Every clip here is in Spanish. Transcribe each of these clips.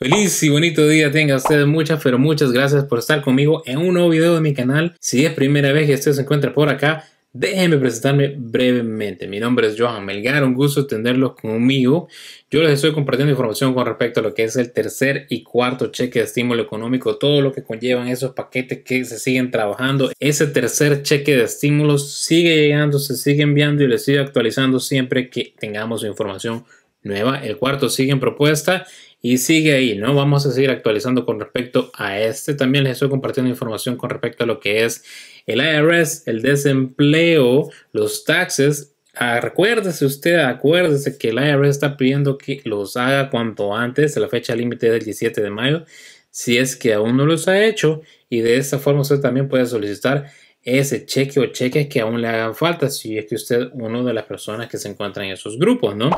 Feliz y bonito día tenga ustedes. Muchas, pero muchas gracias por estar conmigo en un nuevo video de mi canal. Si es primera vez que usted se encuentra por acá, déjenme presentarme brevemente. Mi nombre es Johan Melgar. Un gusto tenerlos conmigo. Yo les estoy compartiendo información con respecto a lo que es el tercer y cuarto cheque de estímulo económico, todo lo que conllevan esos paquetes que se siguen trabajando. Ese tercer cheque de estímulo sigue llegando, se sigue enviando y les sigue actualizando siempre que tengamos información nueva. El cuarto sigue en propuesta y sigue ahí, ¿no? Vamos a seguir actualizando con respecto a este. También les estoy compartiendo información con respecto a lo que es el IRS, el desempleo, los taxes. Acuérdese usted, acuérdese que el IRS está pidiendo que los haga cuanto antes, la fecha límite del 17 de mayo, si es que aún no los ha hecho y de esa forma usted también puede solicitar ese cheque o cheques que aún le hagan falta si es que usted es una de las personas que se encuentran en esos grupos, ¿no?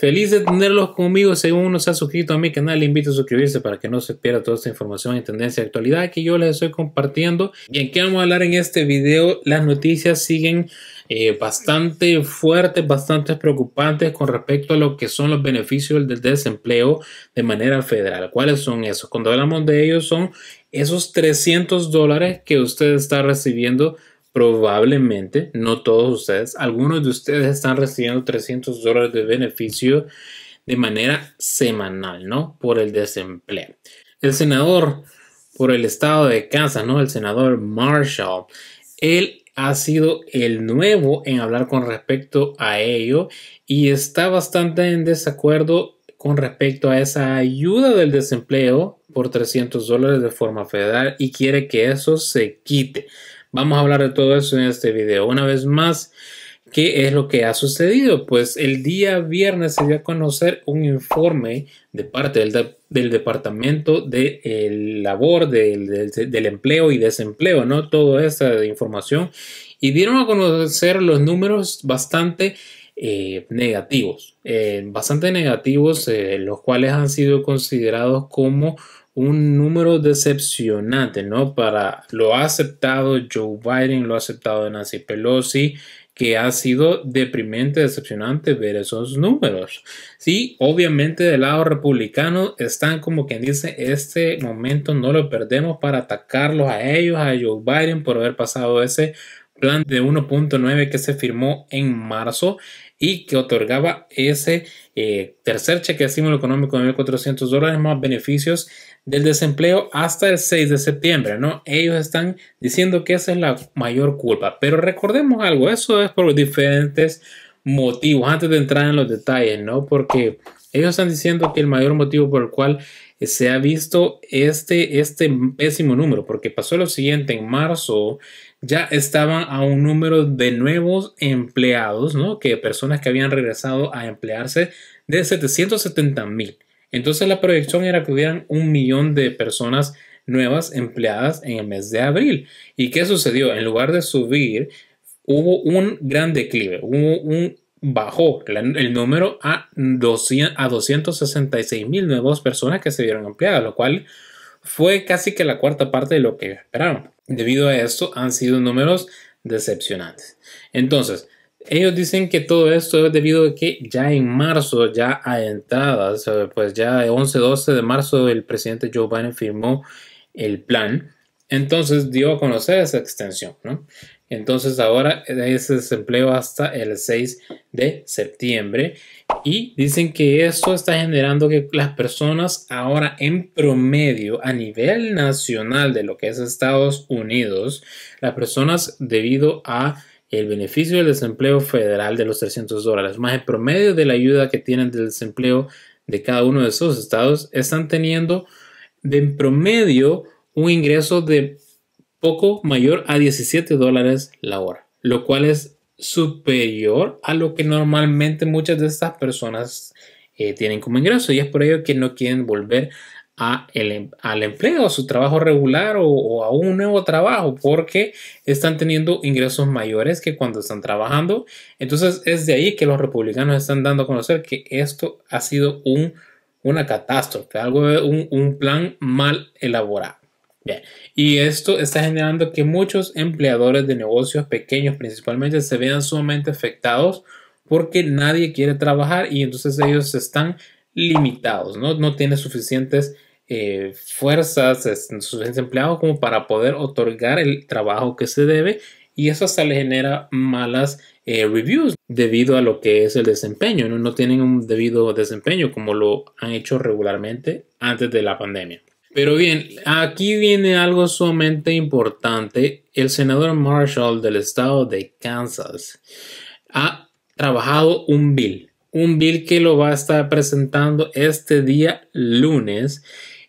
Feliz de tenerlos conmigo. Según se ha suscrito a mi canal, le invito a suscribirse para que no se pierda toda esta información y tendencia de actualidad que yo les estoy compartiendo. Y en qué vamos a hablar en este video, las noticias siguen eh, bastante fuertes, bastante preocupantes con respecto a lo que son los beneficios del desempleo de manera federal. ¿Cuáles son esos? Cuando hablamos de ellos son esos 300 dólares que usted está recibiendo probablemente, no todos ustedes, algunos de ustedes están recibiendo 300 dólares de beneficio de manera semanal, ¿no? Por el desempleo. El senador por el estado de Kansas, ¿no? El senador Marshall, él ha sido el nuevo en hablar con respecto a ello y está bastante en desacuerdo con respecto a esa ayuda del desempleo por 300 dólares de forma federal y quiere que eso se quite. Vamos a hablar de todo eso en este video. Una vez más, ¿qué es lo que ha sucedido? Pues el día viernes se dio a conocer un informe de parte del, Departamento de eh, Labor, del, Empleo y Desempleo, ¿no? Toda esta información. Y dieron a conocer los números bastante eh, negativos, eh, bastante negativos, los cuales han sido considerados como un número decepcionante, ¿no? Para lo ha aceptado Joe Biden, lo ha aceptado Nancy Pelosi, que ha sido deprimente, decepcionante ver esos números. Sí, obviamente del lado republicano están como quien dice, este momento no lo perdemos para atacarlos a ellos, a Joe Biden por haber pasado ese plan de 1.9 que se firmó en marzo y que otorgaba ese eh, tercer cheque de estímulo económico de 1.400 dólares más beneficios del desempleo hasta el 6 de septiembre, ¿no? Ellos están diciendo que esa es la mayor culpa, pero recordemos algo, eso es por diferentes motivos, antes de entrar en los detalles, ¿no? Porque ellos están diciendo que el mayor motivo por el cual se ha visto este, este pésimo número, porque pasó lo siguiente, en marzo ya estaban a un número de nuevos empleados, ¿no? Que personas que habían regresado a emplearse de 770 mil. Entonces la proyección era que hubieran un millón de personas nuevas empleadas en el mes de abril. ¿Y qué sucedió? En lugar de subir, hubo un gran declive, hubo un bajó el número a, 266 mil nuevas personas que se vieron empleadas, lo cual fue casi que la cuarta parte de lo que esperaban. Debido a esto han sido números decepcionantes. Entonces, ellos dicen que todo esto es debido a que ya en marzo, ya a entradas, pues ya 11-12 de marzo el presidente Joe Biden firmó el plan. Entonces dio a conocer esa extensión, ¿no? Entonces ahora es desempleo hasta el 6 de septiembre y dicen que eso está generando que las personas ahora en promedio a nivel nacional de lo que es Estados Unidos, las personas debido a el beneficio del desempleo federal de los 300 dólares, más el promedio de la ayuda que tienen del desempleo de cada uno de esos estados, están teniendo de en promedio un ingreso de poco mayor a 17 dólares la hora, lo cual es superior a lo que normalmente muchas de estas personas eh, tienen como ingreso y es por ello que no quieren volver a el, em, al empleo, a su trabajo regular o, a un nuevo trabajo porque están teniendo ingresos mayores que cuando están trabajando. Entonces es de ahí que los republicanos están dando a conocer que esto ha sido un, una catástrofe, algo, un, un plan mal elaborado. Y esto está generando que muchos empleadores de negocios pequeños principalmente se vean sumamente afectados porque nadie quiere trabajar y entonces ellos están limitados, ¿no? No tienen suficientes eh, fuerzas, suficientes empleados como para poder otorgar el trabajo que se debe y eso hasta le genera malas eh, reviews debido a lo que es el desempeño. no tienen un debido desempeño como lo han hecho regularmente antes de la pandemia. Pero bien, aquí viene algo sumamente importante. El senador Marshall del estado de Kansas ha trabajado un bill, un bill que lo va a estar presentando este día lunes.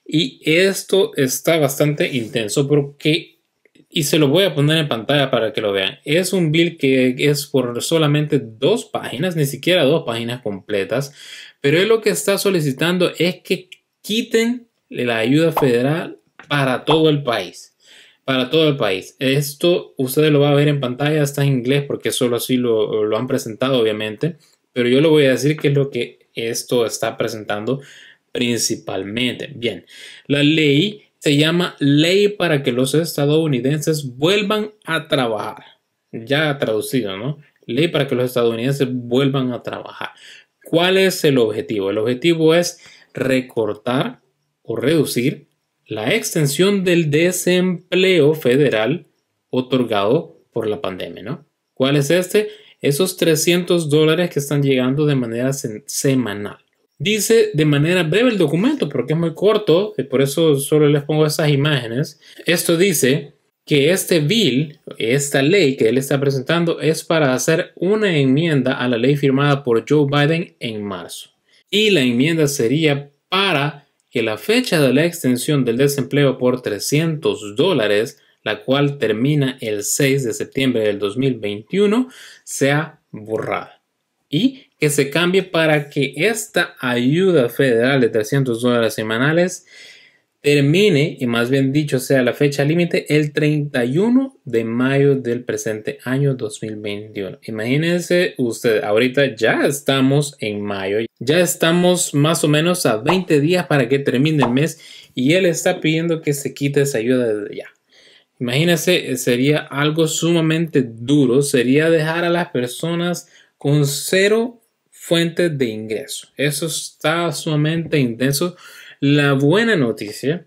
Y esto está bastante intenso porque, y se lo voy a poner en pantalla para que lo vean, es un bill que es por solamente dos páginas, ni siquiera dos páginas completas, pero él lo que está solicitando es que quiten la ayuda federal para todo el país. Para todo el país. Esto ustedes lo van a ver en pantalla, está en inglés porque solo así lo, lo han presentado, obviamente. Pero yo le voy a decir qué es lo que esto está presentando principalmente. Bien, la ley se llama Ley para que los estadounidenses vuelvan a trabajar. Ya traducido, ¿no? Ley para que los estadounidenses vuelvan a trabajar. ¿Cuál es el objetivo? El objetivo es recortar o reducir la extensión del desempleo federal otorgado por la pandemia, ¿no? ¿Cuál es este? Esos 300 dólares que están llegando de manera semanal. Dice de manera breve el documento, porque es muy corto, y por eso solo les pongo estas imágenes. Esto dice que este bill, esta ley que él está presentando, es para hacer una enmienda a la ley firmada por Joe Biden en marzo. Y la enmienda sería para que la fecha de la extensión del desempleo por 300 dólares, la cual termina el 6 de septiembre del 2021, sea borrada y que se cambie para que esta ayuda federal de 300 dólares semanales termine, y más bien dicho sea la fecha límite, el 31 de mayo del presente año 2021. Imagínense usted, ahorita ya estamos en mayo, ya estamos más o menos a 20 días para que termine el mes y él está pidiendo que se quite esa ayuda desde ya. Imagínense, eh, sería algo sumamente duro, sería dejar a las personas con cero fuentes de ingreso. Eso está sumamente intenso la buena noticia,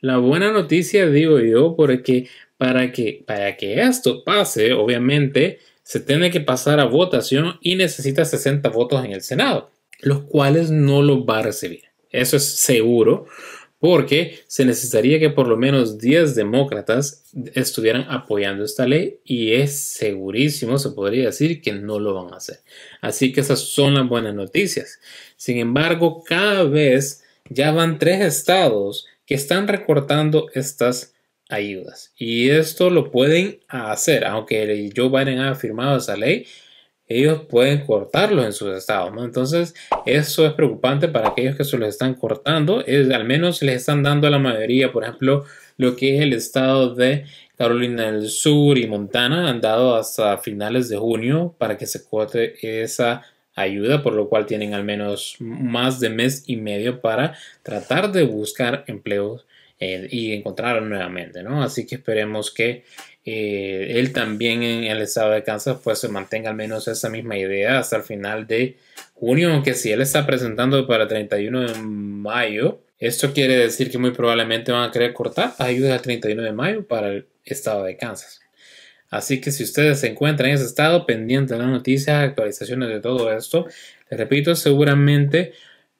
la buena noticia digo yo, porque para que, para que esto pase, obviamente, se tiene que pasar a votación y necesita 60 votos en el Senado, los cuales no lo va a recibir. Eso es seguro, porque se necesitaría que por lo menos 10 demócratas estuvieran apoyando esta ley y es segurísimo, se podría decir, que no lo van a hacer. Así que esas son las buenas noticias. Sin embargo, cada vez ya van tres estados que están recortando estas ayudas. Y esto lo pueden hacer, aunque Joe Biden ha firmado esa ley, ellos pueden cortarlo en sus estados, Entonces, eso es preocupante para aquellos que se los están cortando, es, al menos les están dando a la mayoría, por ejemplo, lo que es el estado de Carolina del Sur y Montana, han dado hasta finales de junio para que se corte esa ayuda, por lo cual tienen al menos más de mes y medio para tratar de buscar empleo eh, y encontrar nuevamente, Así que esperemos que eh, él también en el estado de Kansas pues se mantenga al menos esa misma idea hasta el final de junio, aunque si él está presentando para el 31 de mayo, esto quiere decir que muy probablemente van a querer cortar ayuda el 31 de mayo para el estado de Kansas. Así que si ustedes se encuentran en ese estado, pendiente de las noticias, actualizaciones de todo esto, les repito, seguramente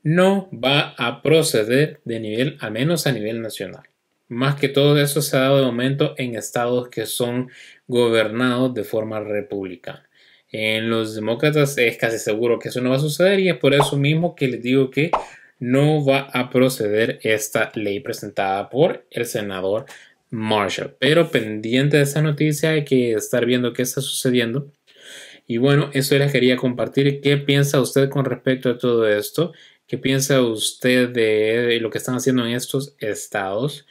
no va a proceder de nivel, al menos a nivel nacional. Más que todo eso se ha dado de momento en estados que son gobernados de forma republicana. En los demócratas es casi seguro que eso no va a suceder y es por eso mismo que les digo que no va a proceder esta ley presentada por el senador Marshall. Pero pendiente de esa noticia hay que estar viendo qué está sucediendo. Y bueno, eso les quería compartir. ¿Qué piensa usted con respecto a todo esto? ¿Qué piensa usted de lo que están haciendo en estos estados?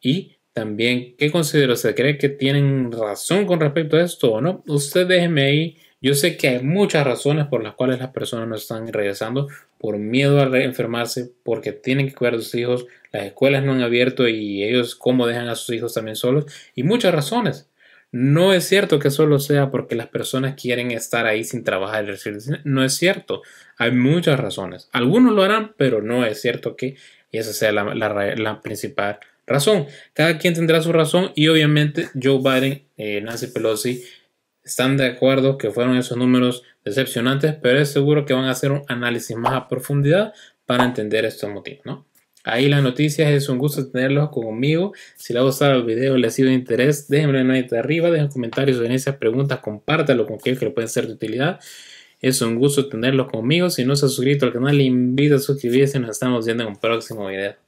Y también, ¿qué considera se ¿Cree que tienen razón con respecto a esto o no? Usted déjeme ahí. Yo sé que hay muchas razones por las cuales las personas no están regresando por miedo a enfermarse, porque tienen que cuidar a sus hijos, las escuelas no han abierto y ellos cómo dejan a sus hijos también solos y muchas razones. No es cierto que solo sea porque las personas quieren estar ahí sin trabajar y No es cierto. Hay muchas razones. Algunos lo harán, pero no es cierto que esa sea la, principal razón. Cada quien tendrá su razón y obviamente Joe Biden, eh, Nancy Pelosi están de acuerdo que fueron esos números decepcionantes, pero es seguro que van a hacer un análisis más a profundidad para entender estos motivos, ¿no? Ahí las noticias, es un gusto tenerlos conmigo. Si les ha gustado el video, les ha sido de interés, déjenme like de arriba, dejen comentarios, esas preguntas, compártalo con aquellos que le pueden ser de utilidad. Es un gusto tenerlos conmigo. Si no se ha suscrito al canal, les invito a suscribirse. Nos estamos viendo en un próximo video.